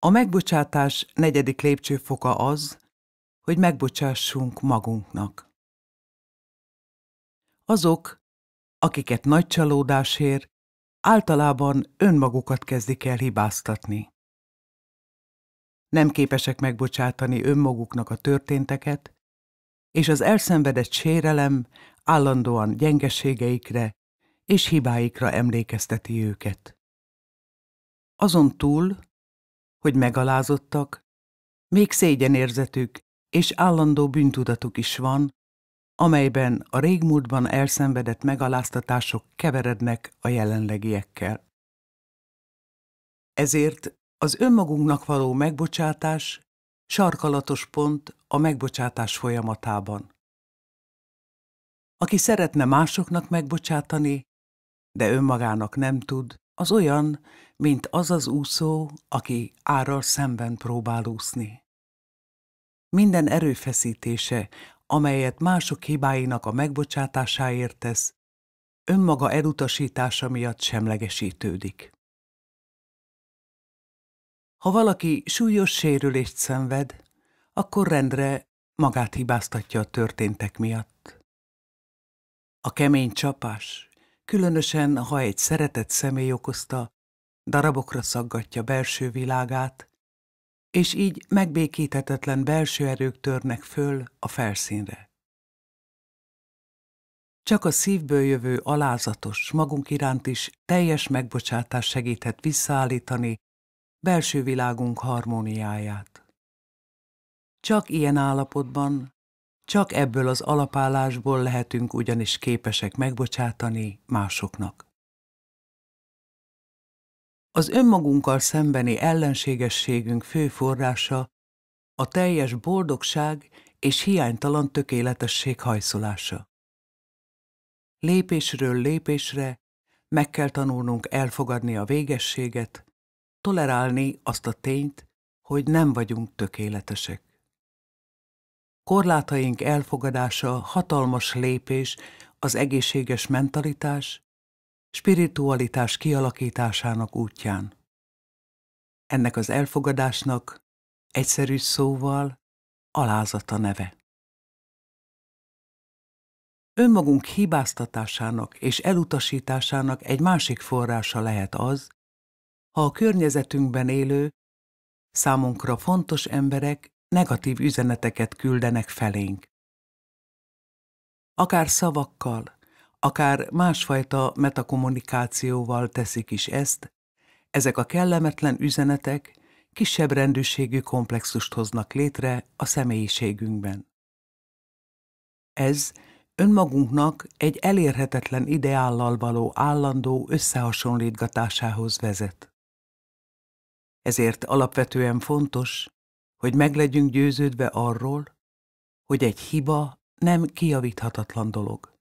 A megbocsátás negyedik lépcsőfoka az, hogy megbocsássunk magunknak. Azok, akiket nagy csalódás ér, általában önmagukat kezdik el hibáztatni. Nem képesek megbocsátani önmaguknak a történteket, és az elszenvedett sérelem állandóan gyengeségeikre és hibáikra emlékezteti őket. Azon túl, hogy megalázottak, még szégyenérzetük és állandó bűntudatuk is van, amelyben a régmúltban elszenvedett megaláztatások keverednek a jelenlegiekkel. Ezért az önmagunknak való megbocsátás sarkalatos pont a megbocsátás folyamatában. Aki szeretne másoknak megbocsátani, de önmagának nem tud, az olyan, mint az az úszó, aki árral szemben próbál úszni. Minden erőfeszítése, amelyet mások hibáinak a megbocsátásáért tesz, önmaga elutasítása miatt semlegesítődik. Ha valaki súlyos sérülést szenved, akkor rendre magát hibáztatja a történtek miatt. A kemény csapás, különösen ha egy szeretett személy okozta, darabokra szaggatja belső világát, és így megbékíthetetlen belső erők törnek föl a felszínre. Csak a szívből jövő alázatos, magunk iránt is teljes megbocsátás segíthet visszaállítani belső világunk harmóniáját. Csak ilyen állapotban csak ebből az alapállásból lehetünk ugyanis képesek megbocsátani másoknak. Az önmagunkkal szembeni ellenségességünk fő forrása a teljes boldogság és hiánytalan tökéletesség hajszolása. Lépésről lépésre meg kell tanulnunk elfogadni a végességet, tolerálni azt a tényt, hogy nem vagyunk tökéletesek korlátaink elfogadása hatalmas lépés az egészséges mentalitás, spiritualitás kialakításának útján. Ennek az elfogadásnak egyszerű szóval alázata neve. Önmagunk hibáztatásának és elutasításának egy másik forrása lehet az, ha a környezetünkben élő, számunkra fontos emberek negatív üzeneteket küldenek felénk. Akár szavakkal, akár másfajta metakommunikációval teszik is ezt, ezek a kellemetlen üzenetek kisebb rendűségű komplexust hoznak létre a személyiségünkben. Ez önmagunknak egy elérhetetlen ideállal való állandó összehasonlítgatásához vezet. Ezért alapvetően fontos, hogy meglegyünk győződve arról, hogy egy hiba nem kiavíthatatlan dolog.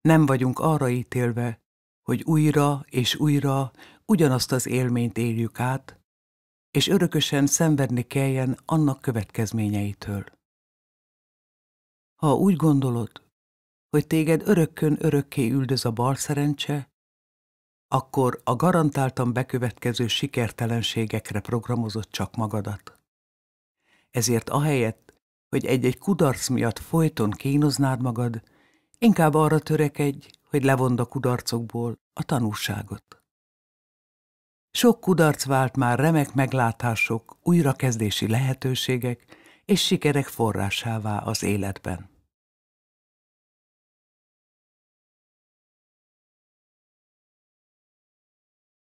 Nem vagyunk arra ítélve, hogy újra és újra ugyanazt az élményt éljük át, és örökösen szenvedni kelljen annak következményeitől. Ha úgy gondolod, hogy téged örökkön örökké üldöz a bal szerencse, akkor a garantáltan bekövetkező sikertelenségekre programozott csak magadat. Ezért ahelyett, hogy egy-egy kudarc miatt folyton kínoznád magad, inkább arra törekedj, hogy levond a kudarcokból a tanulságot. Sok kudarc vált már remek meglátások, újrakezdési lehetőségek és sikerek forrásává az életben.